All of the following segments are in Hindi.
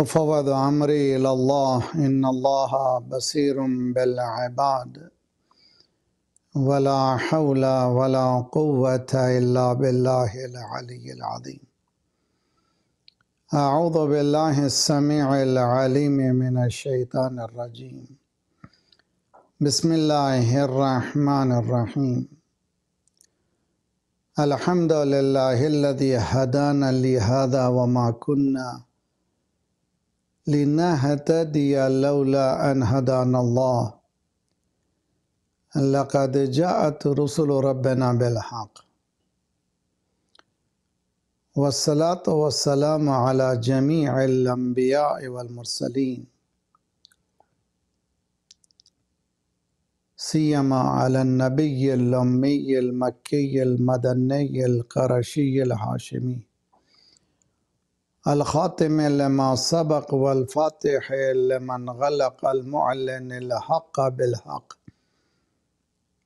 وفوض امري إلى الله إن الله بصير بالعباد ولا حول ولا قوة إلا بالله العلي العظيم أعوذ بالله السميع العليم من الشيطان الرجيم بسم الله الرحمن الرحيم الحمد لله الذي هدانا لهذا وما كنا لنهتدي لولا أن هدانا الله لقد جاءت رسل ربنا بالحق والصلاة والسلام على جميع الأنبياء والمرسلين سيما على النبي الأمي المكي المدني القرشي الهاشمي الخاتم لما سبق والفاتح لمن غلق المعلن الحق بالحق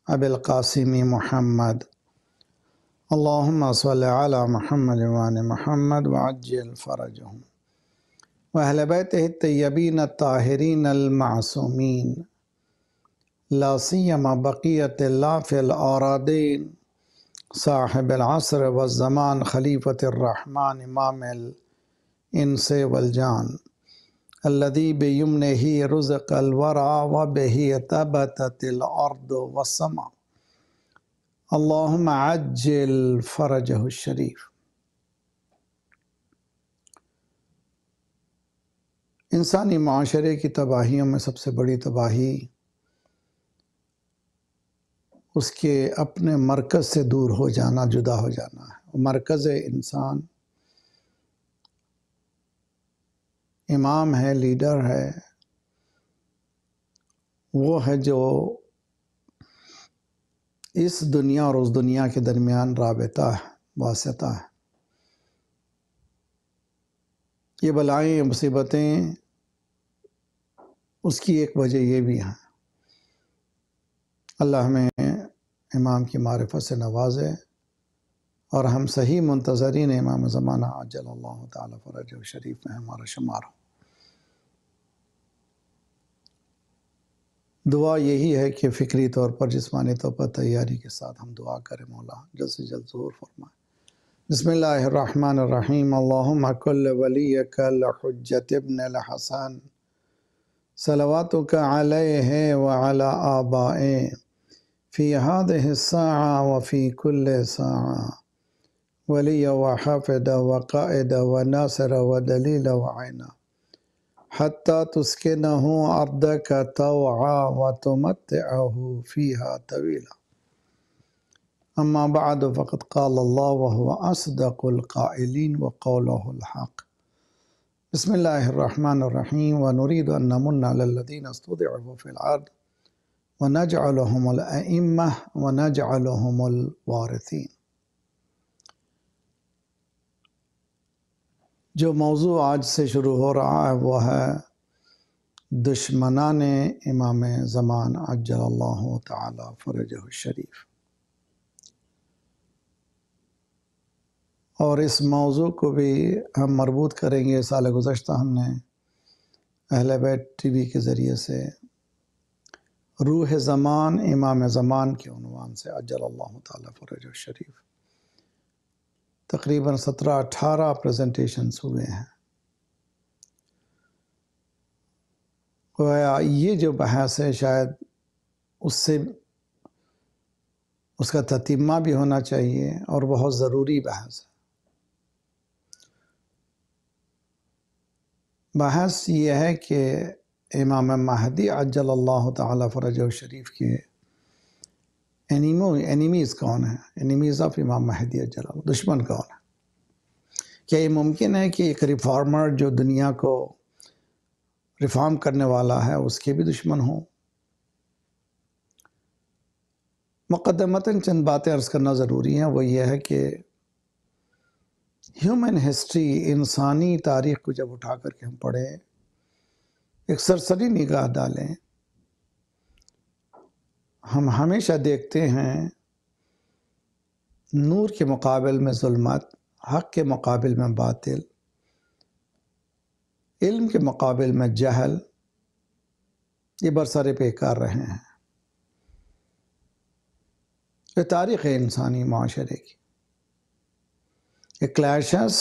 أبي القاسم محمد اللهم صل على محمد وآل محمد وعجل فرجهم وأهل بيته الطيبين الطاهرين المعصومين لا سيما بقية الله في الأراضين صاحب العصر والزمان خليفة الرحمن إمام इनसे वलजान अल्लदी बेयम ने ही रुज कलवरा व बेही तब तिल और दो वसमा अल्लाहुम अज्जिल फरजह शरीफ इंसानी माशरे की तबाहियों में सबसे बड़ी तबाही उसके अपने मरकज़ से दूर हो जाना जुदा हो जाना है मरकज़ इंसान इमाम है लीडर है वो है जो इस दुनिया और उस दुनिया के दरमियान रबता है वास्ता है ये बलाएँ मुसीबतें उसकी एक वजह ये भी हैं अल्लाह हमें इमाम की मारफत से नवाजे और हम सही मुंतज़रीन इमाम ज़माना अजल तरज शरीफ में हमारा शुमार हो दुआ यही है कि फ़िक्री तौर पर जिसमानी तौर पर तैयारी के साथ हम दुआ करें मौला जल्द से जल्द ज़रूर फरमाएँ बसमीम अल्लाकल वली हजत इबन हसन सलावात का है व अला आबाए फ़ी हद हिस्सा वफ़ी कुल्ल सा وليا وحافظا وقائدا وناصرا ودليلا وعينا حتى تسكنه أرضك طوعا وتمتعه فيها طويلا أما بعد فقد قال الله وهو أصدق القائلين وقوله الحق بسم الله الرحمن الرحيم ونريد أن نمن على الذين استضعفوا في الأرض ونجعلهم الأئمة ونجعلهم الوارثين जो मौजू आज से शुरू हो रहा है वह है दुश्मनान इमाम ज़मान अजल्ला तरज शरीफ और इस मौजू को भी हम मरबूत करेंगे साल गुज्त हमने अहल बैठ टी वी के ज़रिए से रूह ज़मान इमाम ज़मान के अनवान से अजल्ला तरज शरीफ तकरीबन सत्रह अठारह प्रजेंटेशन्स हुए हैं ये जो बहस है शायद उससे उसका ततिमा भी होना चाहिए और बहुत ज़रूरी बहस है बहस ये है कि इमाम महदी अज्जल्लाह ताला फरज शरीफ के एनिमो एनिमीज़ कौन है एनिमीज़ ऑफ इमाम महदी जला दुश्मन कौन है क्या ये मुमकिन है कि एक रिफॉर्मर जो दुनिया को रिफॉर्म करने वाला है उसके भी दुश्मन हो मुकदमता चंद बातें अर्ज़ करना ज़रूरी हैं वो ये है कि ह्यूमन हिस्ट्री इंसानी तारीख को जब उठा करके हम पढ़ें एक सरसरी निगाह डालें हम हमेशा देखते हैं नूर के मुकाबल में जुल्मत हक के मुकाबल में बातिल इल्म के मुकाबल में जहल ये बरसरे पेकार रहे हैं ये तारीख़ है इंसानी माशरे की ये क्लैशस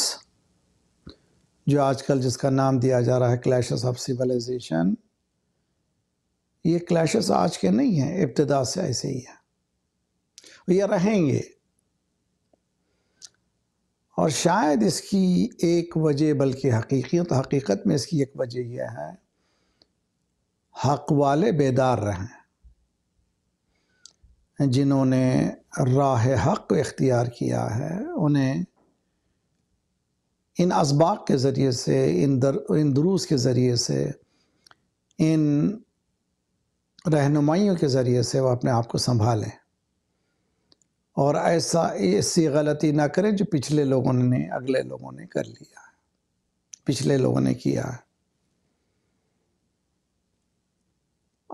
जो आजकल जिसका नाम दिया जा रहा है क्लैशस ऑफ सिविलाइजेशन ये क्लैशेस आज के नहीं हैं इब्तदा से ऐसे ही हैं ये रहेंगे और शायद इसकी एक वजह बल्कि हकीकियत हकीकत में इसकी एक वजह यह है हक वाले बेदार रहें जिन्होंने राह हक को इख्तियार किया है उन्हें इन इसबाक के ज़रिए से इन दर इन दरूस के ज़रिए से इन रहनुमाइयों के ज़रिए से वो अपने आप को संभालें और ऐसा ऐसी गलती ना करें जो पिछले लोगों ने अगले लोगों ने कर लिया पिछले लोगों ने किया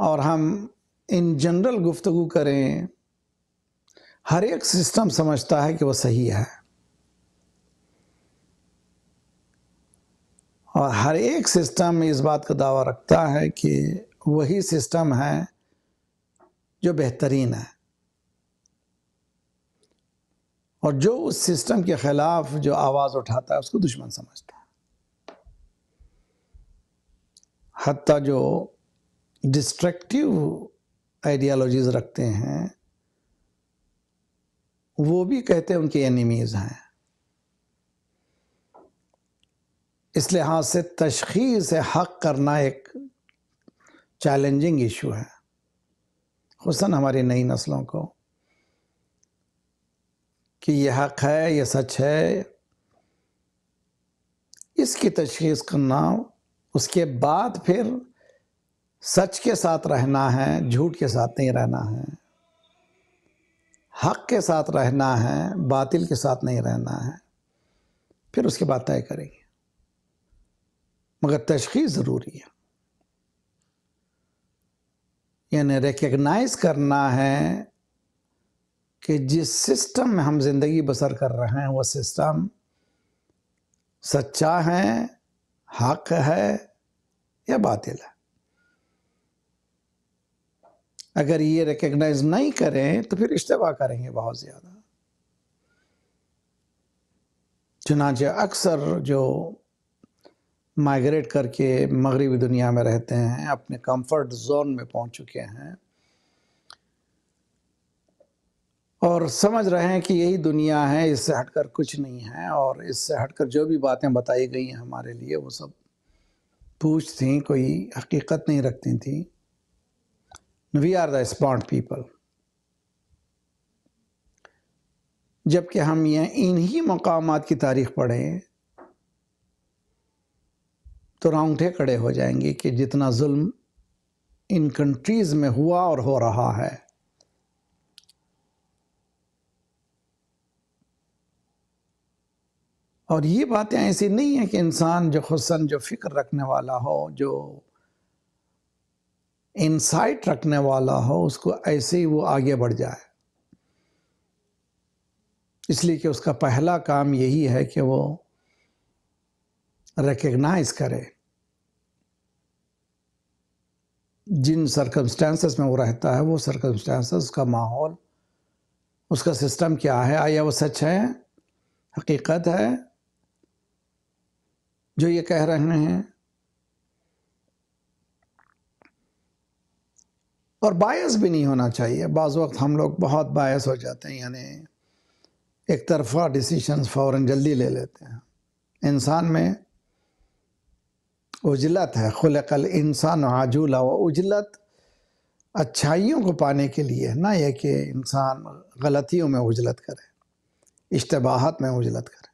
और हम इन जनरल गुफ्तगु करें हर एक सिस्टम समझता है कि वह सही है और हर एक सिस्टम इस बात का दावा रखता है कि वही सिस्टम है जो बेहतरीन है और जो उस सिस्टम के खिलाफ जो आवाज़ उठाता है उसको दुश्मन समझता है हती जो डिस्ट्रक्टिव आइडियालॉजीज रखते हैं वो भी कहते हैं उनके एनिमीज़ हैं इस लिहाज से तशखीस हक करना एक चैलेंजिंग इशू है खसन हमारी नई नस्लों को कि यह हक है यह सच है इसकी तशखीस करना उसके बाद फिर सच के साथ रहना है झूठ के साथ नहीं रहना है हक के साथ रहना है बातिल के साथ नहीं रहना है फिर उसके बाद तय करेंगे मगर तशखीस ज़रूरी है यानी रिकग्नाइज करना है कि जिस सिस्टम में हम ज़िंदगी बसर कर रहे हैं वह सिस्टम सच्चा है हक है या बातिल है अगर ये रिकग्नाइज नहीं करें तो फिर इश्तवा करेंगे बहुत ज़्यादा चुनाचे अक्सर जो माइग्रेट करके मगरबी दुनिया में रहते हैं अपने कंफर्ट जोन में पहुंच चुके हैं और समझ रहे हैं कि यही दुनिया है इससे हटकर कुछ नहीं है और इससे हटकर जो भी बातें बताई गई हैं हमारे लिए वो सब पूछ थी कोई हकीकत नहीं रखती थी we are the smart people जबकि हम ये इन्हीं मकाम की तारीख पढ़ें तो रोंगटे खड़े हो जाएंगे कि जितना जुल्म इन कंट्रीज़ में हुआ और हो रहा है और ये बातें ऐसी नहीं है कि इंसान जो हुसन जो फ़िक्र रखने वाला हो जो इंसाइट रखने वाला हो उसको ऐसे ही वो आगे बढ़ जाए इसलिए कि उसका पहला काम यही है कि वो रिकग्नाइज करे जिन सरकमस्टांसेस में वो रहता है वो सरकमस्टांसेस उसका माहौल उसका सिस्टम क्या है आया वो सच है हकीकत है जो ये कह रहे हैं और बायस भी नहीं होना चाहिए बाज़ वक्त हम लोग बहुत बायस हो जाते हैं यानी एक तरफा डिसीशन फ़ौर जल्दी ले लेते हैं इंसान में उजलत है कल इंसान आजूला व उजलत अच्छाइयों को पाने के लिए ना यह कि इंसान गलतियों में उजलत करे इश्तबाहत में उजलत करे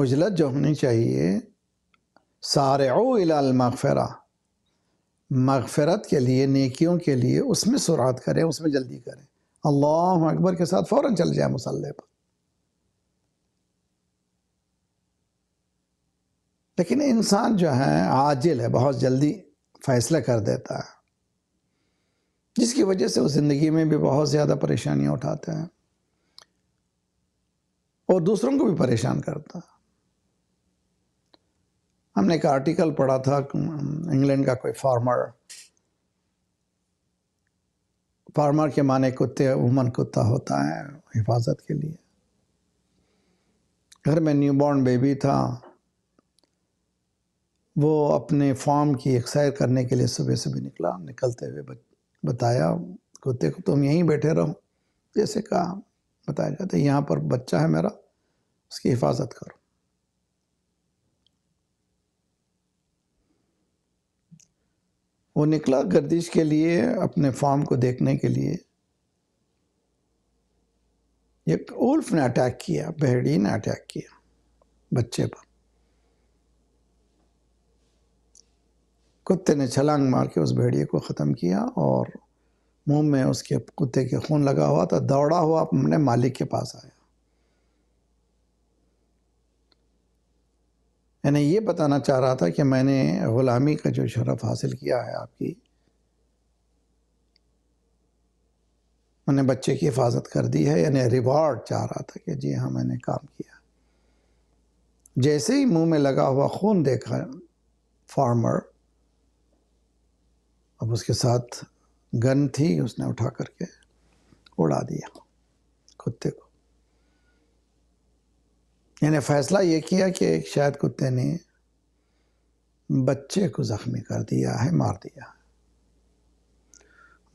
उजलत जो होनी चाहिए सारे मगफ़रा मगफ़रत के लिए नेकियों के लिए उसमें सुरात करें उसमें जल्दी करें अल्लाह अकबर के साथ फ़ौर चल जाए मसल पर लेकिन इंसान जो है आजिल है बहुत जल्दी फैसला कर देता है जिसकी वजह से वो ज़िंदगी में भी बहुत ज़्यादा परेशानियाँ उठाते हैं और दूसरों को भी परेशान करता है हमने एक आर्टिकल पढ़ा था इंग्लैंड का कोई फार्मर फार्मर के माने कुत्ते वुमन कुत्ता होता है हिफाजत के लिए घर में न्यूबॉर्न बेबी था वो अपने फॉर्म की एक्सरसाइज करने के लिए सुबह सुबह निकला निकलते हुए बताया कुत्ते को तुम यहीं बैठे रहो जैसे कहा बताया जाता है यहाँ पर बच्चा है मेरा उसकी हिफाजत करो वो निकला गर्दिश के लिए अपने फॉर्म को देखने के लिए एक उल्फ ने अटैक किया बहड़ी ने अटैक किया बच्चे पर कुत्ते ने छलांग मार के उस भेड़िए को ख़त्म किया और मुंह में उसके कुत्ते के खून लगा हुआ था दौड़ा हुआ अपने मालिक के पास आया मैंने ये बताना चाह रहा था कि मैंने ग़ुलामी का जो शरफ़ हासिल किया है आपकी मैंने बच्चे की हिफाजत कर दी है यानी रिवॉर्ड चाह रहा था कि जी हाँ मैंने काम किया जैसे ही मुंह में लगा हुआ खून देखा फार्मर अब उसके साथ गन थी उसने उठा करके उड़ा दिया कुत्ते को यानी फैसला ये किया कि एक शायद कुत्ते ने बच्चे को ज़ख्मी कर दिया है मार दिया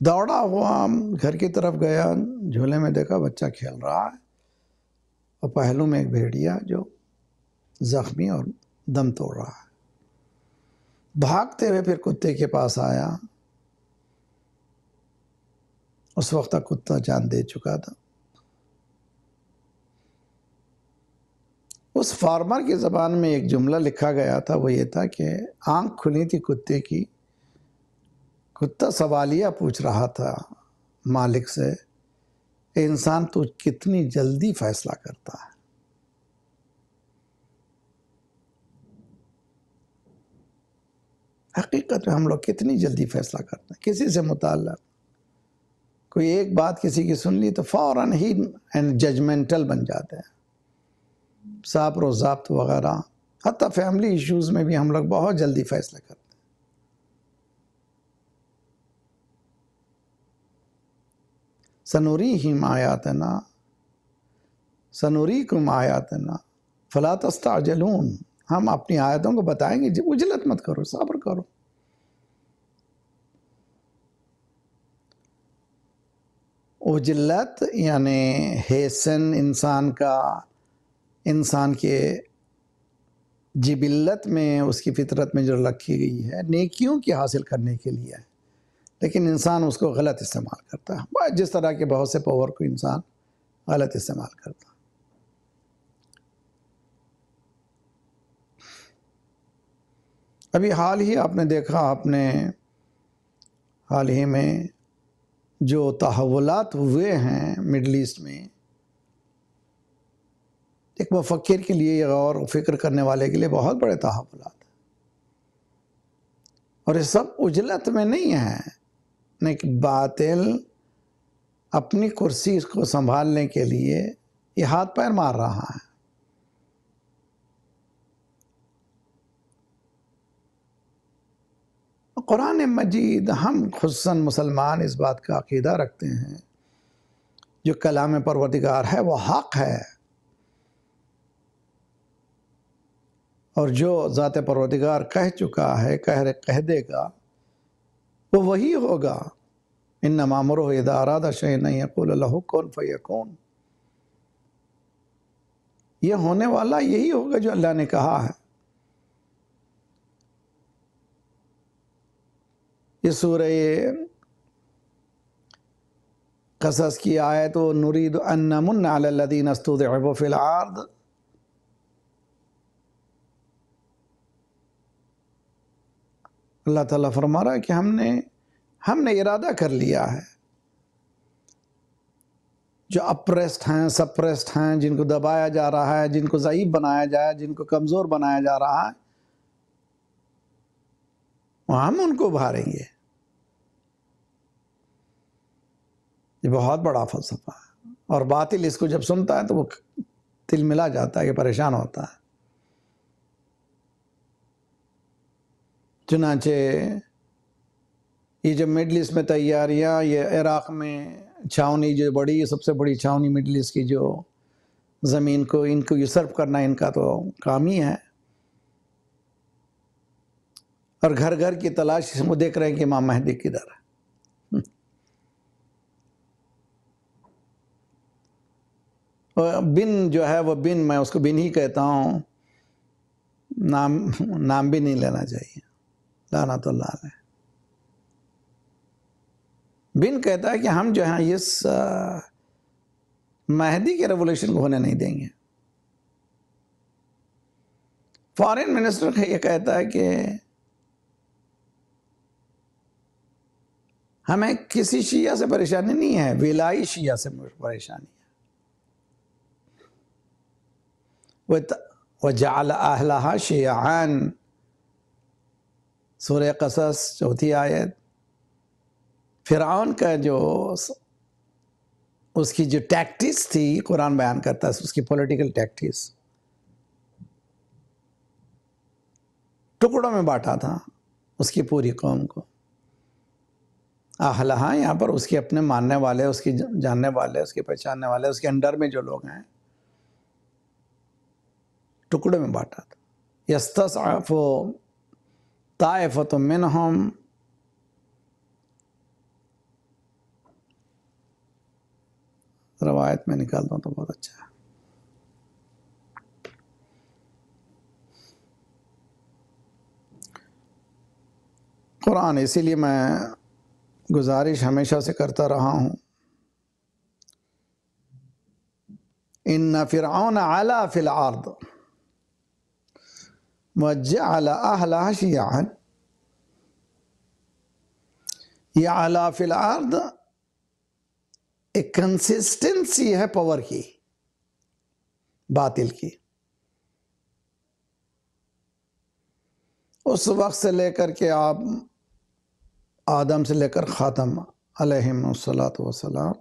दौड़ा हुआ घर की तरफ गया झूले में देखा बच्चा खेल रहा है और पहलू में एक भेड़िया जो ज़ख्मी और दम तोड़ रहा है भागते हुए फिर कुत्ते के पास आया उस वक्त तक कुत्ता जान दे चुका था उस फार्मर की ज़बान में एक जुमला लिखा गया था वो ये था कि आंख खुली थी कुत्ते की कुत्ता सवालिया पूछ रहा था मालिक से इंसान तो कितनी जल्दी फैसला करता है हकीकत में हम लोग कितनी जल्दी फैसला करते हैं किसी से मुतल कोई एक बात किसी की सुन ली तो फ़ौर ही एंड जजमेंटल बन जाते हैं रो जब्त वगैरह हती फैमिली इश्यूज़ में भी हम लोग बहुत जल्दी फैसला करते हैं सनूरी हिम ना सनूरी को आयातना ना फलातस्ता जलून हम अपनी आयतों को बताएंगे उजलत मत करो साबर करो उजलत यानि हेसन इंसान का इंसान के जिबिलत में उसकी फितरत में जो रखी गई है नेकियों की हासिल करने के लिए है लेकिन इंसान उसको गलत इस्तेमाल करता है जिस तरह के बहुत से पावर को इंसान गलत इस्तेमाल करता है अभी हाल ही आपने देखा आपने हाल ही में जो तहवलात हुए हैं मिडल ईस्ट में एक मफ़िर के लिए और फिक्र करने वाले के लिए बहुत बड़े तहवलात और ये सब उजलत में नहीं है कि बातिल अपनी कुर्सी को संभालने के लिए ये हाथ पैर मार रहा है कुरान मजीद हम खुसन मुसलमान इस बात का अकीदा रखते हैं जो कलाम परवरदिगार है वह हक़ है और जो ज़ात परवरदिगार कह चुका है कह कह देगा वो वही होगा इन मामर इदारा दशन कौन फ़ैकून ये होने वाला यही होगा जो अल्लाह ने कहा है ये सूर्य कसस की आयत व नुरीद अन्नमुन्नदीन अस्तुदब फ़िलार्द अल्लाह ताला फरमा रहा है कि हमने हमने इरादा कर लिया है जो अप्रेस्ड हैं सप्रेस्ड हैं जिनको दबाया जा रहा है जिनको ज़ईब बनाया जाए जिनको कमज़ोर बनाया जा रहा है हम उनको उभारेंगे ये बहुत बड़ा फलसफा है और बातिल इसको जब सुनता है तो वो तिल मिला जाता है कि परेशान होता है चुनाचे ये जब मिडल ईस्ट में तैयारियां ये इराक़ में छावनी जो बड़ी सबसे बड़ी छावनी मिडल ईस्ट की जो ज़मीन को इनको यूसर्फ करना इनका तो काम ही है और घर घर की तलाश इसमें देख रहे हैं कि इमाम महदी किधर है बिन जो है वो बिन मैं उसको बिन ही कहता हूँ नाम नाम भी नहीं लेना चाहिए लाना तो लाल है बिन कहता है कि हम जो है इस मेहदी के रेवोल्यूशन को होने नहीं देंगे फॉरेन मिनिस्टर ये कहता है कि हमें किसी शिया से परेशानी नहीं है विलाई शिया से परेशानी है वह जाल आहला शियान सूर्य कसस चौथी आयत फिरौन का जो उसकी जो टैक्टिस थी कुरान बयान करता है उसकी पॉलिटिकल टैक्टिस टुकड़ों में बांटा था उसकी पूरी कौम को हाँ यहाँ पर उसके अपने मानने वाले उसकी जानने वाले उसके पहचानने वाले उसके अंडर में जो लोग हैं टुकड़ों में बांटा था ताइफ तो मिन हम रवायत में निकाल दूँ तो बहुत अच्छा है कुरान इसीलिए मैं गुजारिश हमेशा से करता रहा हूँ इन न फिर आला फिल आर्द वजला ये आला फिल आर्द एक कंसिस्टेंसी है पावर की बातिल की उस वक्त से लेकर के आप आदम से लेकर ख़ातम अलहमसलात वसलाम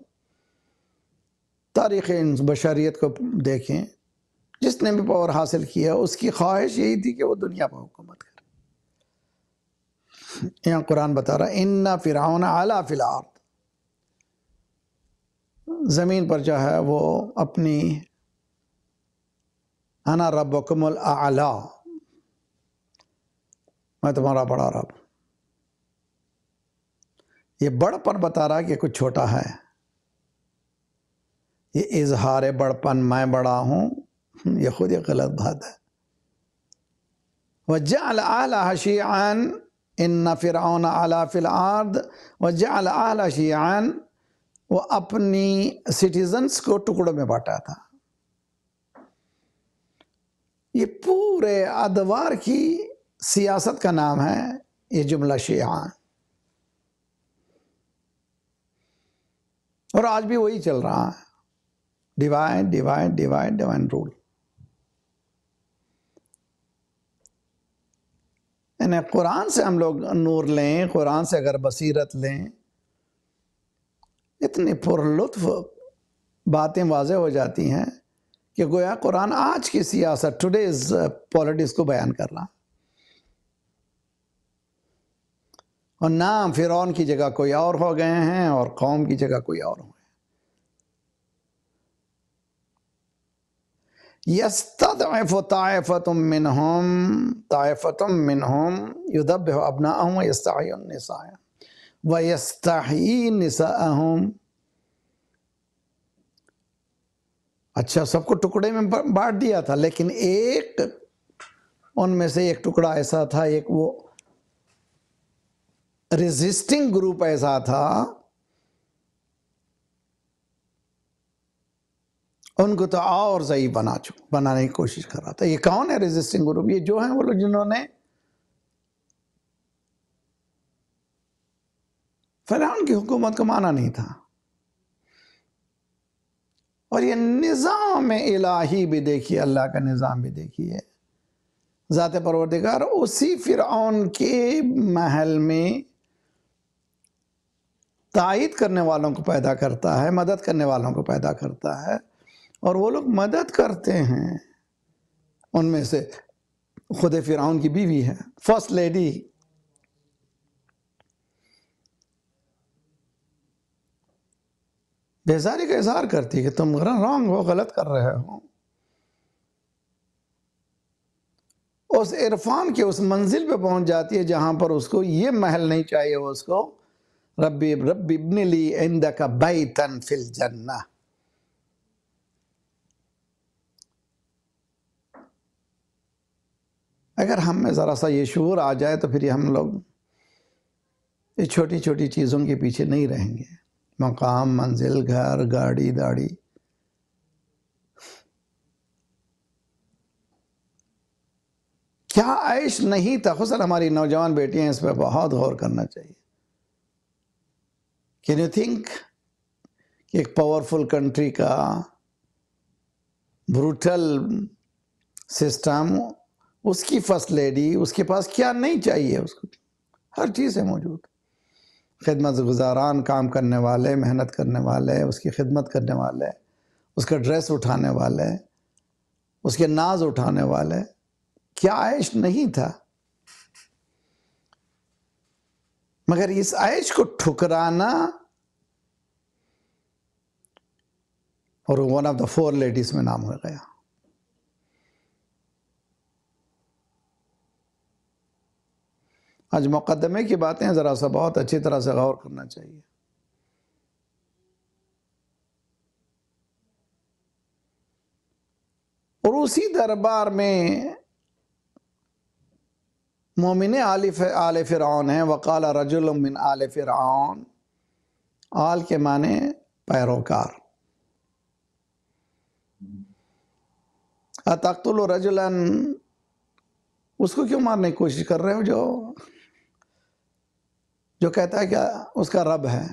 तारीख़ बशरीत को देखें जिसने भी पावर हासिल किया उसकी ख्वाहिश यही थी कि वो दुनिया पर हुकूमत करे यहाँ कुरान बता रहा इन्ना फिराउन आला फिलार ज़मीन पर जो है वो अपनी अना रब कमल आला मैं तुम्हारा बड़ा रब ये बड़पन बता रहा है कि कुछ छोटा है ये इजहार बड़पन मैं बड़ा हूँ हम्म, ये खुद एक गलत बात है वज आला हशीआन इन फिर आला फ़िलार्द वजल आला शीआन वो अपनी सिटीजन्स को टुकड़ों में बांटा था ये पूरे अदवार की सियासत का नाम है ये जुमला शीआन और आज भी वही चल रहा है divine divine divine divine rule यानी कुरान से हम लोग नूर लें कुरान से अगर बसीरत लें इतनी पुरलुत्फ बातें वाजह हो जाती हैं कि गोया कुरान आज की सियासत टुडेज पॉलिटिक्स को बयान कर रहा है और नाम फ़िरौन की जगह कोई और हो गए हैं और कौम की जगह कोई और हो गए युदब अपना व अच्छा सबको टुकड़े में बांट दिया था लेकिन एक उनमें से एक टुकड़ा ऐसा था एक वो रेजिस्टिंग ग्रुप ऐसा था उनको तो और सही बना चु बनाने की कोशिश कर रहा था ये कौन है रेजिस्टिंग ग्रुप ये जो है वो लोग जिन्होंने फरहान की हुकूमत को माना नहीं था और ये निज़ाम इलाही भी देखिए अल्लाह का निज़ाम भी देखिए ज़ात परवरदिगार उसी फिरौन के महल में तायद करने वालों को पैदा करता है मदद करने वालों को पैदा करता है और वो लोग मदद करते हैं उनमें से खुद फिराउन की बीवी है फर्स्ट लेडी बेजारी का इजहार करती है कि तुम रॉन्ग हो गलत कर रहे हो उस इरफान के उस मंजिल पे पहुंच जाती है जहां पर उसको ये महल नहीं चाहिए उसको रब्बी रब्बी इब्नली इंदक बैतन फिल जन्ना अगर हम में ज़रा सा ये शूर आ जाए तो फिर हम लोग ये छोटी छोटी चीज़ों के पीछे नहीं रहेंगे मकाम मंजिल घर गाड़ी दाड़ी क्या ऐश नहीं था खुसर हमारी नौजवान बेटियां इस पर बहुत गौर करना चाहिए कैन यू थिंक कि एक पावरफुल कंट्री का ब्रूटल सिस्टम उसकी फर्स्ट लेडी उसके पास क्या नहीं चाहिए उसको हर चीज़ है मौजूद खिदमत गुजारान काम करने वाले मेहनत करने वाले उसकी खिदमत करने वाले उसका ड्रेस उठाने वाले उसके नाज उठाने वाले क्या आयश नहीं था मगर इस आयश को ठुकराना और one of the four ladies में नाम हो गया आज मुकदमे की बातें ज़रा सा बहुत अच्छी तरह से गौर करना चाहिए और उसी दरबार में मोमिन आल आल हैं वकाल रजुलमिन आल फिर आल के माने पैरोकार अतख्तुल रजुलन उसको क्यों मारने की कोशिश कर रहे हो जो जो कहता है क्या उसका रब है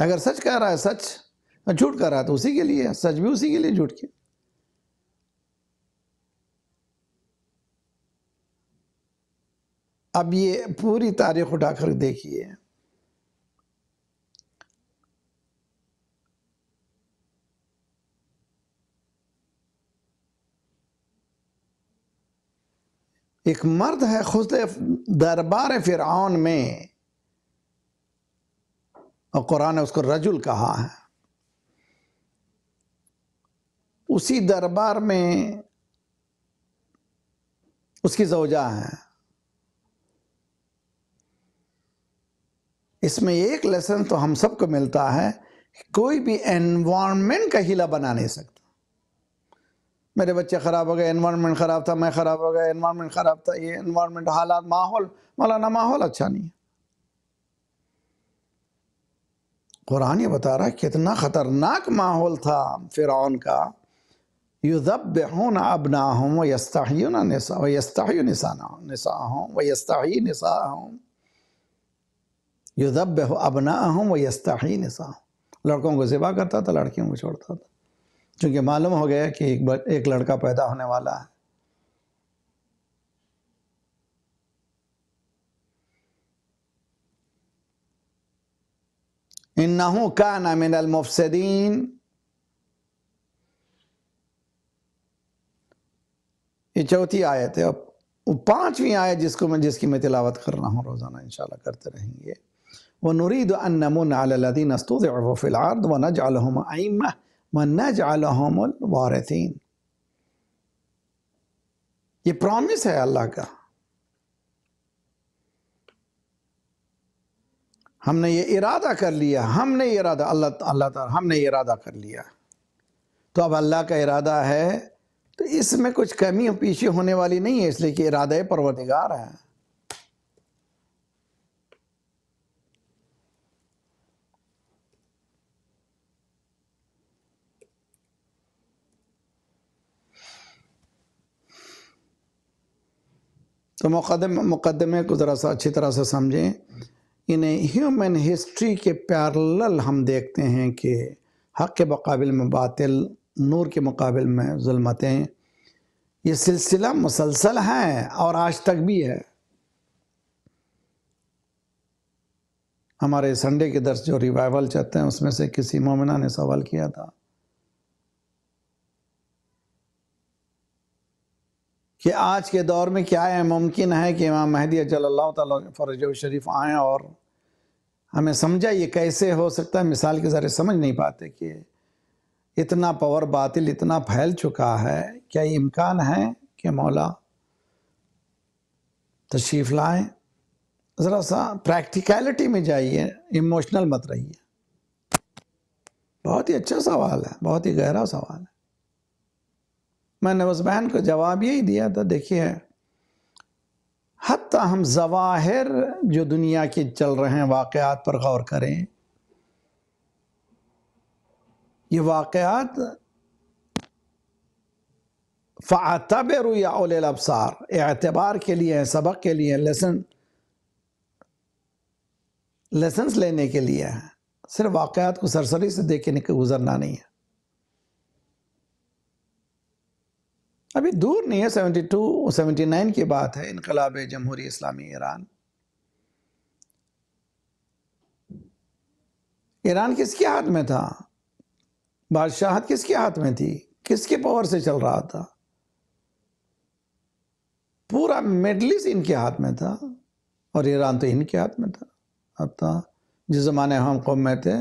अगर सच कह रहा है सच झूठ कह रहा है तो उसी के लिए सच भी उसी के लिए झूठ के अब ये पूरी तारीख उठाकर देखिए एक मर्द है खुद दरबार फिरौन में और कुरान ने उसको रजुल कहा है उसी दरबार में उसकी जौजा है इसमें एक लेसन तो हम सबको मिलता है कोई भी एनवायरनमेंट का हीला बना नहीं सकता मेरे बच्चे ख़राब हो गए एनवायरनमेंट ख़राब था मैं ख़राब हो गया एनवायरनमेंट ख़राब था ये एनवायरनमेंट हालात माहौल मौलाना माहौल अच्छा नहीं है कुरान ये बता रहा है कितना ख़तरनाक माहौल था फिर का युदब होना अब ना हों वस्ता निसा वस्ता निसाना हों वस्ता निसा हों युदब हो अबना हूँ व यस्ताही निसा लड़कों को ज़िबा करता था लड़कियों को छोड़ता था चूँकि मालूम हो गया कि एक एक लड़का पैदा होने वाला है इन्ना का नामिन अलमुफसदीन ये चौथी आयत है अब पांचवी आयत जिसको मैं जिसकी मैं तिलावत कर रहा हूँ रोज़ाना इंशाल्लाह करते रहेंगे ونريد أن نمن على الذين استضعفوا في الأرض ونجعلهم أئمة ونجعلهم الوارثين ये प्रॉमिस है अल्लाह का हमने ये इरादा कर लिया हमने ये इरादा अल्लाह अल्लाह ताला हमने ये इरादा कर लिया तो अब अल्लाह का इरादा है तो इसमें कुछ कमी पीछे होने वाली नहीं है इसलिए कि इरादा परवरदिगार है तो मुकदम मुकदमे को ज़रा सा अच्छी तरह से समझें इन्हें ह्यूमन हिस्ट्री के पैरल हम देखते हैं कि हक़ के मुकाबले में बातिल नूर के मुकाबले में ज़ुलमतें ये सिलसिला मुसलसल है और आज तक भी है हमारे संडे के दर्श जो रिवाइवल चाहते हैं उसमें से किसी मोमिना ने सवाल किया था कि आज के दौर में क्या है मुमकिन है कि इमाम महदी अल्लाह तरज शरीफ आएँ और हमें समझा ये कैसे हो सकता है मिसाल के ज़रिए समझ नहीं पाते कि इतना पावर बातिल इतना फैल चुका है क्या ये इम्कान है कि मौला तशरीफ लाएँ ज़रा सा प्रैक्टिकलिटी में जाइए इमोशनल मत रहिए बहुत ही अच्छा सवाल है बहुत ही गहरा सवाल है मैंने उस बहन को जवाब यही दिया था देखिए हती हम जवाहिर जो दुनिया के चल रहे हैं वाकयात पर गौर करें ये वाक़ात फ़ातबर या अबसार एतबार के लिए हैं सबक के लिए लेसन लेसन्स लेने के लिए हैं सिर्फ वाकयात को सरसरी से देखने के गुजरना नहीं है अभी दूर नहीं है टू सेवेंटी नाइन की बात है इनकलाब जमहूरी इस्लामी ईरान ईरान किसके हाथ में था बादशाहत किसके हाथ में थी किसके पावर से चल रहा था पूरा मेडलिस इनके हाथ में था और ईरान तो इनके हाथ में था अब था तो जिस ज़माने हम कौम में थे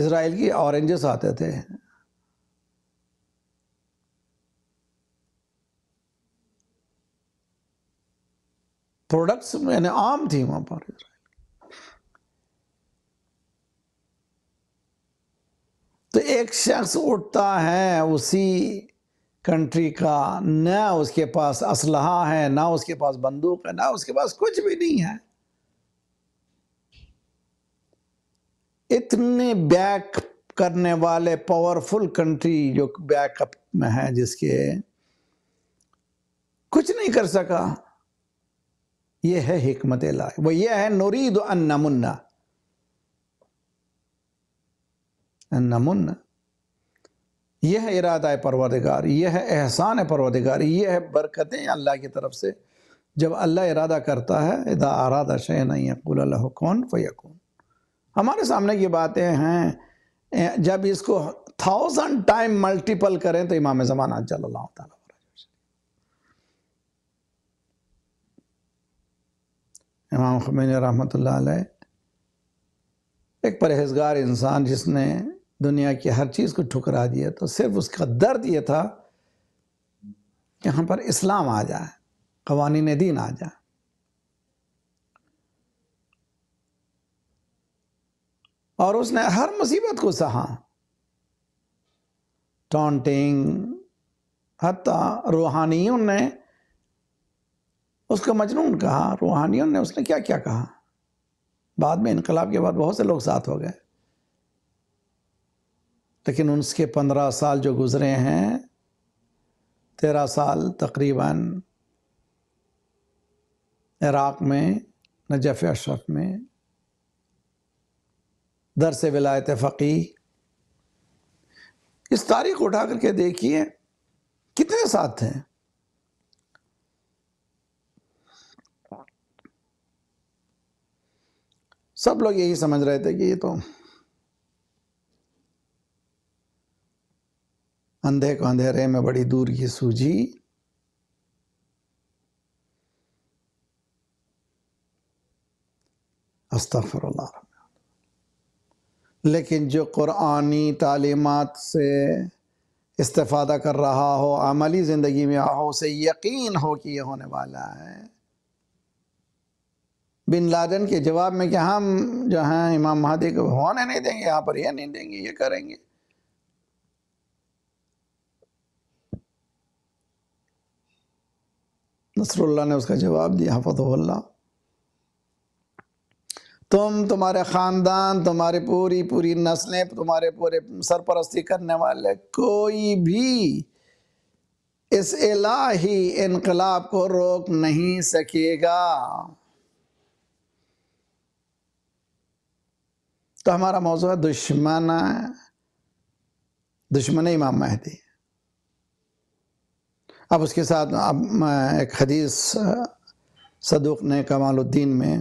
इसराइल की ऑरेंजेस आते थे प्रोडक्ट्स यानी आम थी वहां पर तो एक शख्स उठता है उसी कंट्री का ना उसके पास असलहा है ना उसके पास बंदूक है ना उसके पास कुछ भी नहीं है इतने बैक करने वाले पावरफुल कंट्री जो बैकअप में है जिसके कुछ नहीं कर सका ये है हमत ला वो ये है नोरीद अन्ना मुन्ना अन्ना मुन्ना यह इरादा है परवरदिगार यह है एहसान है परवरदिगार यह है बरकतें अल्लाह की तरफ से जब अल्लाह इरादा करता है इदा आरादा शह नहीं अकूल अल्लाह कौन फ़ैकून हमारे सामने ये बातें हैं जब इसको थाउजेंड टाइम मल्टीपल करें तो इमाम ज़माना जल्ला इमाम खमैन रहमत एक परहेजगार इंसान जिसने दुनिया की हर चीज़ को ठुकरा दिया तो सिर्फ उसका दर्द ये था कि यहाँ पर इस्लाम आ जाए ने दीन आ जाए और उसने हर मुसीबत को सहा टॉन्टिंग हती रूहानियों ने उसको मजनून कहा रूहानियों ने उसने क्या क्या कहा बाद में इनकलाब के बाद बहुत से लोग साथ हो गए लेकिन उसके पंद्रह साल जो गुज़रे हैं तेरह साल तकरीबन इराक़ में नजफ़ अशरफ में दर से विलायत फ़की इस तारीख उठा करके देखिए कितने साथ हैं सब लोग यही समझ रहे थे कि ये तो अंधे को अंधेरे में बड़ी दूर की सूझी अस्तफर लेकिन जो क़ुरानी तालीमत से इस्तादा कर रहा हो अमली ज़िंदगी में आओ उसे यकीन हो कि ये होने वाला है बिन लादन के जवाब में कि हम जो हैं इमाम महदी को होने नहीं देंगे यहाँ पर ये नहीं देंगे ये करेंगे नसरुल्ला ने उसका जवाब दिया हफतल्ला तुम तुम्हारे ख़ानदान तुम्हारी पूरी पूरी नस्लें तुम्हारे पूरे सरपरस्ती करने वाले कोई भी इस इलाही इनकलाब को रोक नहीं सकेगा तो हमारा मौजू है दुश्मन दुश्मन इमाम महदी अब उसके साथ अब एक हदीस सदुक ने कमालुद्दीन में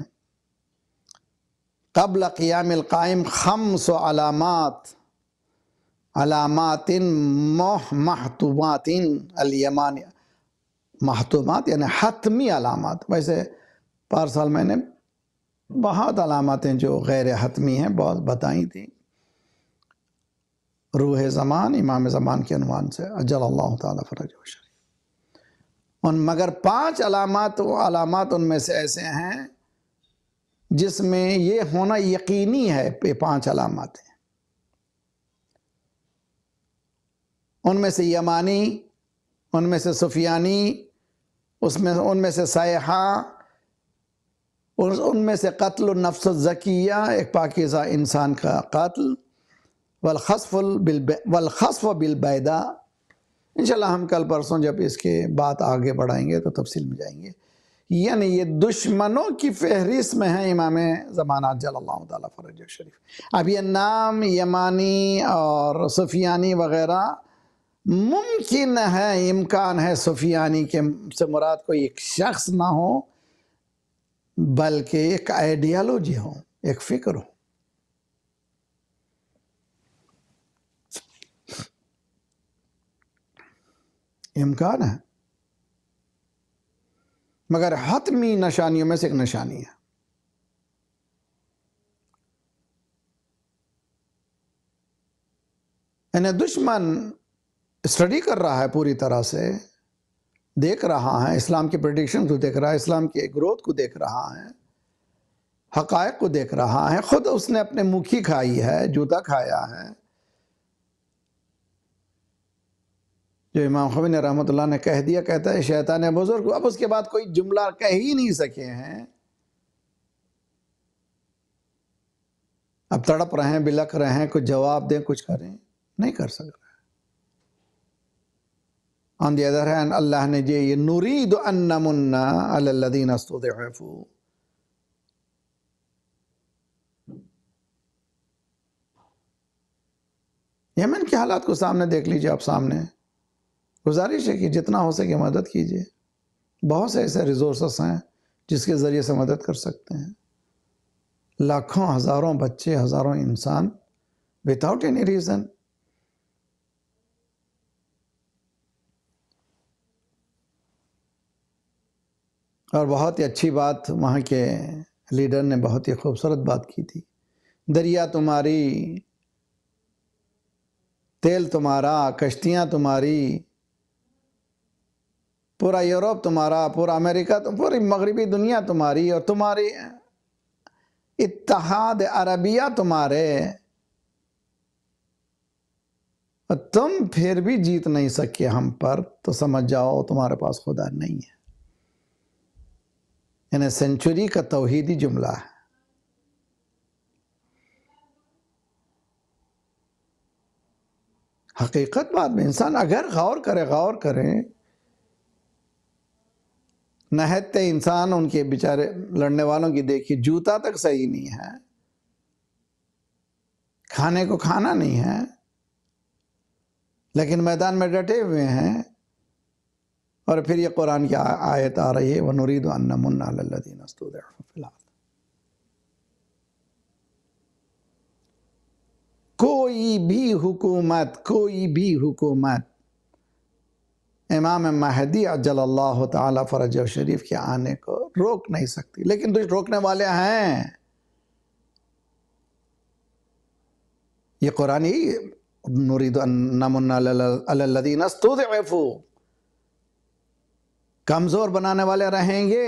कबल क़ियामिलकायम खम सलामत अलामातिन मोह महतुमातिन अलियमान महतुमात यानी हतमी अलामत वैसे पार साल मैंने बहुत अलामतें जो गैर हतमी हैं बहुत बताई थी रूह ज़मान इमाम ज़मान के अनुमान से अजल अल्लाह तरज उन मगर पांच अलामत अलामत उनमें से ऐसे हैं जिसमें ये होना यकीनी है पे पांच अलामतें उनमें से यमानी उनमें से सुफियानी उसमें उनमें से सयाहा और उनमें से कत्ल नफ्स ज़किया एक पाकिज़ा इंसान का कत्ल वलखसफ़ बिल वलखसफ़ बिलबैदा इनशाला हम कल परसों जब इसके बाद आगे बढ़ाएंगे तो तफसल में जाएंगे यानी ये दुश्मनों की फहरिस्त में है इमाम ज़मानत जल्ला फरज शरीफ अब यह नाम यमानी और सफियानी वगैरह मुमकिन है इम्कान है सुफियानी के से मुराद कोई एक शख्स ना हो बल्कि एक आइडियालॉजी हो एक फिक्र हो इम्कान है मगर हतमी निशानियों में से एक निशानी है यानी दुश्मन स्टडी कर रहा है पूरी तरह से देख रहा है इस्लाम के प्रडिक्शन को देख रहा है इस्लाम के ग्रोथ को देख रहा है हकायक को देख रहा है खुद उसने अपने मुखी खाई है जूता खाया है जो इमाम ने रहमत ने कह दिया कहता है शैतान बुजुर्ग अब उसके बाद कोई जुमला कह ही नहीं सके हैं अब तड़प रहे हैं बिलक रहे हैं कुछ जवाब दें कुछ करें नहीं कर सक रहे On the other hand, Allah najayi, nuridu anna munna ala Yemen के हालात को सामने देख लीजिए आप सामने गुजारिश है कि जितना हो सके मदद कीजिए बहुत से ऐसे रिसोर्सेस हैं जिसके ज़रिए से मदद कर सकते हैं लाखों हज़ारों बच्चे हज़ारों इंसान विदाउट एनी रीज़न और बहुत ही अच्छी बात वहाँ के लीडर ने बहुत ही खूबसूरत बात की थी दरिया तुम्हारी तेल तुम्हारा कश्तियाँ तुम्हारी पूरा यूरोप तुम्हारा पूरा अमेरिका तो पूरी मगरबी दुनिया तुम्हारी और तुम्हारी इतिहाद अरबिया तुम्हारे तुम फिर भी जीत नहीं सके हम पर तो समझ जाओ तुम्हारे पास खुदा नहीं है यानी सेंचुरी का तोहीदी जुमला है हकीकत बाद में इंसान अगर गौर करे गौर करें नहते इंसान उनके बेचारे लड़ने वालों की देखिए जूता तक सही नहीं है खाने को खाना नहीं है लेकिन मैदान में डटे हुए हैं और फिर ये कुरान की आयत आ रही है व नरीद फिलहाल कोई भी हुकूमत कोई भी हुकूमत इमाम महदी अजल अल्लाह ताला फरज शरीफ के आने को रोक नहीं सकती लेकिन कुछ रोकने वाले हैं ये कुरानी ही कमज़ोर बनाने वाले रहेंगे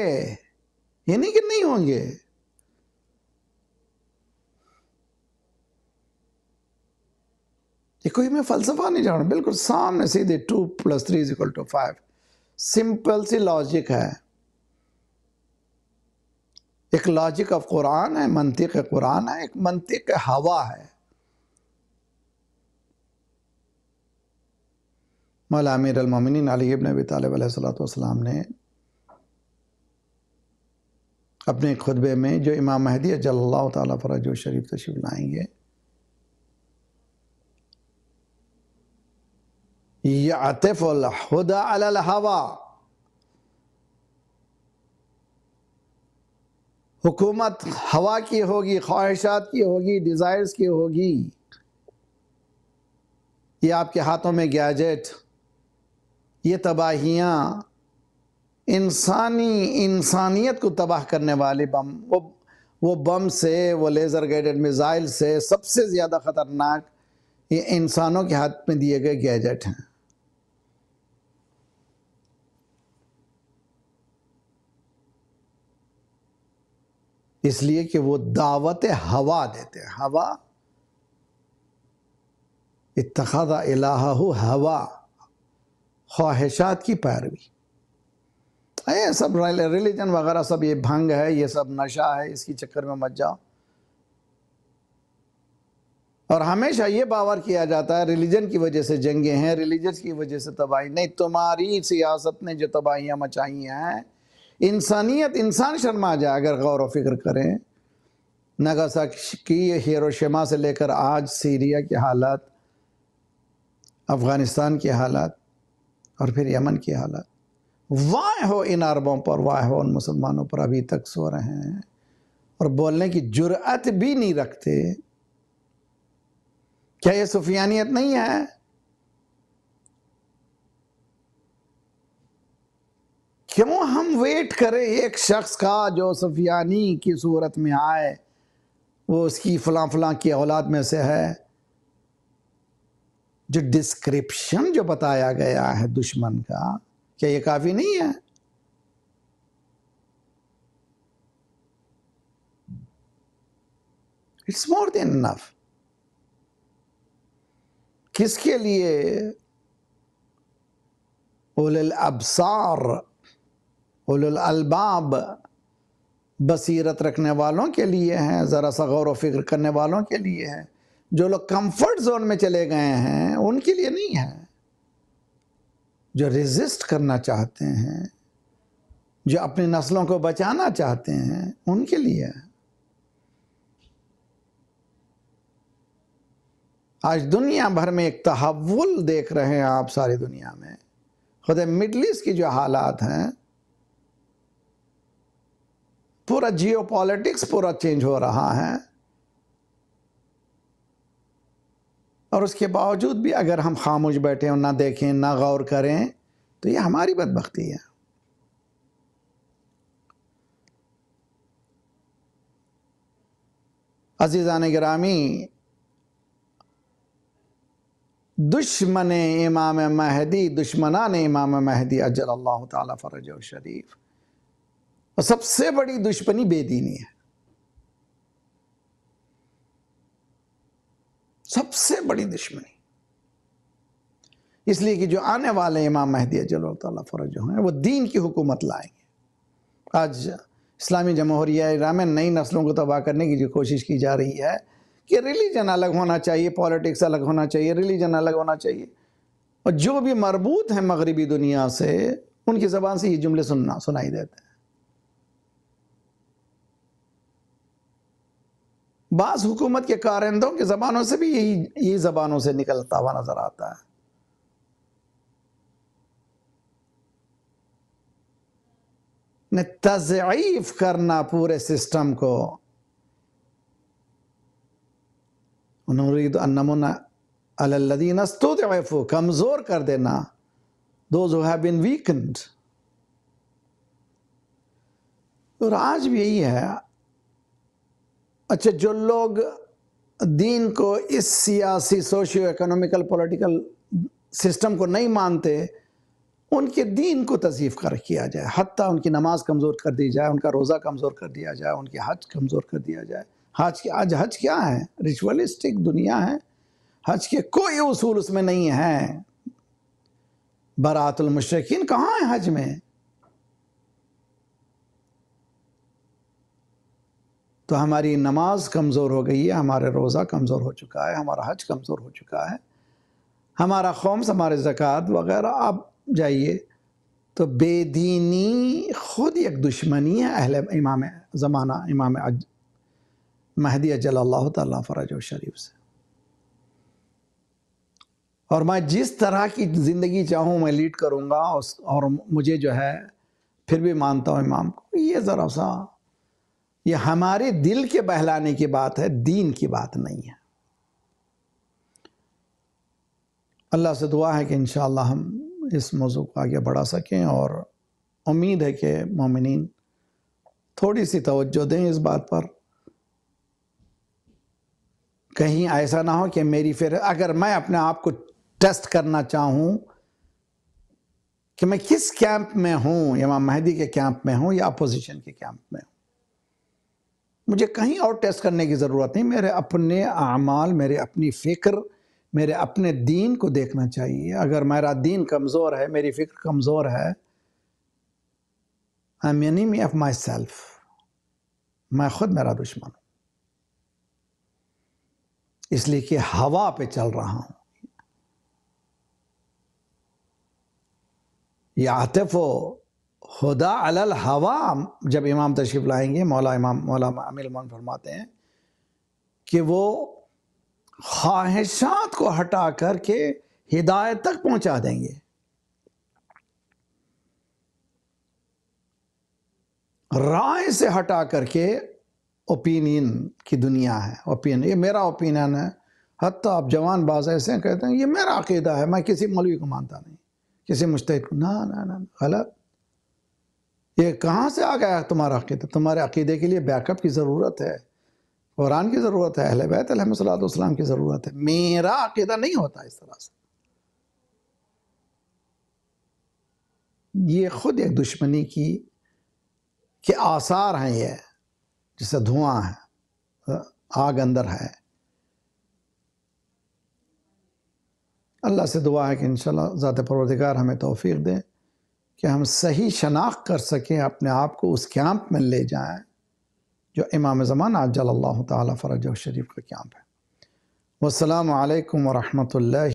ये नहीं कि नहीं होंगे ये कोई मैं फलसफा नहीं जाना बिल्कुल सामने सीधे two plus three is equal to five simple सी लॉजिक है एक लॉजिक ऑफ कुरान है मंतिक है कुरान है एक मंतिक हवा है मौला अमीर अलमिन अलीब नबी अबी ने अपने खुतबे में जो इमाम महदी जल्ला तरज शरीफ तशरीफ लाएंगे हवा हुकूमत हवा की होगी ख्वाहिशात की होगी डिज़ायर्स की होगी ये आपके हाथों में गैजेट ये तबाहियाँ इंसानी इंसानियत को तबाह करने वाले बम वो वो बम से वो लेज़र गाइडेड मिज़ाइल से सबसे ज़्यादा ख़तरनाक ये इंसानों के हाथ में दिए गए गैजेट हैं इसलिए कि वो दावत हवा देते हैं हवा इतखा इलाहा हवा ख्वाहिशात की पैरवी हाँ, ये सब रिलीजन वगैरह सब ये भंग है ये सब नशा है इसकी चक्कर में मत जाओ और हमेशा ये बावर किया जाता है रिलीजन की वजह से जंगे हैं रिलीजन की वजह से तबाही नहीं तुम्हारी सियासत ने जो तबाहियाँ मचाई हैं इंसानियत इंसान शर्मा जाए अगर गौर व फिक्र करें नगासाकी हिरोशिमा से लेकर आज सीरिया के हालात अफ़गानिस्तान के हालात और फिर यमन की हालत वाह हो इन अरबों पर वाह हो उन मुसलमानों पर अभी तक सो रहे हैं और बोलने की जुरात भी नहीं रखते क्या ये सुफियानियत नहीं है क्यों हम वेट करें एक शख्स का जो सुफियानी की सूरत में आए वो उसकी फलां फलां की औलाद में से है जो डिस्क्रिप्शन जो बताया गया है दुश्मन का क्या ये काफी नहीं है इट्स मोर देन इनफ किसके लिए उल अबसार उल अलबाब बसीरत रखने वालों के लिए है ज़रा सा गौर व फिक्र करने वालों के लिए है जो लोग कंफर्ट जोन में चले गए हैं उनके लिए नहीं है जो रेजिस्ट करना चाहते हैं जो अपनी नस्लों को बचाना चाहते हैं उनके लिए है आज दुनिया भर में एक तहवुल देख रहे हैं आप सारी दुनिया में खुद मिडल ईस्ट की जो हालात हैं पूरा जियो पॉलिटिक्स पूरा चेंज हो रहा है और उसके बावजूद भी अगर हम खामोश बैठे और ना देखें ना गौर करें तो ये हमारी बदबख्ती है अजीज़ान ग्रामी दुश्मन इमाम महदी दुश्मनान इमाम महदी अजल अल्लाह तरज शरीफ और सबसे बड़ी दुश्मनी बेदीनी है सबसे बड़ी दुश्मनी इसलिए कि जो आने वाले इमाम महदी जल फरज जो हैं वो दीन की हुकूमत लाएंगे आज इस्लामी जमहूरिया इरान में नई नस्लों को तबाह करने की जो कोशिश की जा रही है कि रिलीजन अलग होना चाहिए पॉलिटिक्स अलग होना चाहिए रिलीजन अलग होना चाहिए और जो भी मरबूत हैं मगरबी दुनिया से उनकी ज़बान से ये जुमले सुनना सुनाई देते हैं बास हुकूमत के कारिंदों की ज़बानों से भी यही यही ज़बानों से निकलता हुआ नज़र आता है तज़ीफ़ करना पूरे सिस्टम को कमज़ोर कर देना दोज हैव बीन वीकेंड और आज भी यही है अच्छा जो लोग दीन को इस सियासी सोशियो इकोनॉमिकल पॉलिटिकल सिस्टम को नहीं मानते उनके दीन को तजीफ कर किया जाए हती उनकी नमाज़ कमज़ोर कर दी जाए उनका रोज़ा कमज़ोर कर दिया जाए उनकी हज कमज़ोर कर दिया जाए हज के आज हज क्या है रिचुअलिस्टिक दुनिया है हज के कोई उसूल उसमें नहीं है बरातुलमशरकिन कहाँ है हज में तो हमारी नमाज कमज़ोर हो गई है हमारे रोज़ा कमज़ोर हो चुका है हमारा हज कमज़ोर हो चुका है हमारा खौम हमारे ज़क़़त वगैरह अब जाइए तो बेदीनी खुद एक दुश्मनी है अहल इमाम ज़माना इमाम अज, महदी अजल्ला तरज शरीफ से और मैं जिस तरह की ज़िंदगी चाहूँ मैं लीड करूँगा और मुझे जो है फिर भी मानता हूँ इमाम को ये ज़रा सा ये हमारे दिल के बहलाने की बात है दीन की बात नहीं है अल्लाह से दुआ है कि इन हम इस मौजू को आगे बढ़ा सकें और उम्मीद है कि ममिन थोड़ी सी तवज्जो दें इस बात पर कहीं ऐसा ना हो कि मेरी फिर अगर मैं अपने आप को टेस्ट करना चाहूँ कि मैं किस कैंप में हूँ इमाम महदी के कैंप में हूँ या अपोजिशन के कैंप में हूँ मुझे कहीं और टेस्ट करने की ज़रूरत नहीं मेरे अपने अमाल मेरे अपनी फ़िक्र मेरे अपने दीन को देखना चाहिए अगर मेरा दीन कमज़ोर है मेरी फ़िक्र कमज़ोर है I am me of myself मैं खुद मेरा दुश्मन हूँ इसलिए कि हवा पे चल रहा हूँ या आतिफ हो हुदा अलल हवा जब इमाम तशरीफ़ लाएंगे मौला इमाम मौला अमिल फरमाते हैं कि वो ख्वाहिशात को हटा कर के हिदायत तक पहुंचा देंगे राय से हटा करके ओपिनियन की दुनिया है ओपिनियन ये मेरा ओपिनियन है हत आप जवान बाज ऐसे कहते हैं ये मेरा अकीदा है मैं किसी मौलवी को मानता नहीं किसी मुश्त को ना ना ना गलत ये कहाँ से आ गया तुम्हारा अकीदा तुम्हारे अकीदे के लिए बैकअप की ज़रूरत है कुरान की ज़रूरत है अहल बैत अलहमसलाम की ज़रूरत है मेरा अकीदा नहीं होता इस तरह से ये खुद एक दुश्मनी की के आसार हैं ये जैसे धुआं है आग अंदर है अल्लाह से दुआ है कि इन ज़ात परवरदिगार हमें तोफ़ी दें कि हम सही शनाख्त कर सकें अपने आप को उस कैंप में ले जाएं जो इमाम ज़मान आज जल्ला फ़रज शरीफ का कैंप है वालकम वरहमल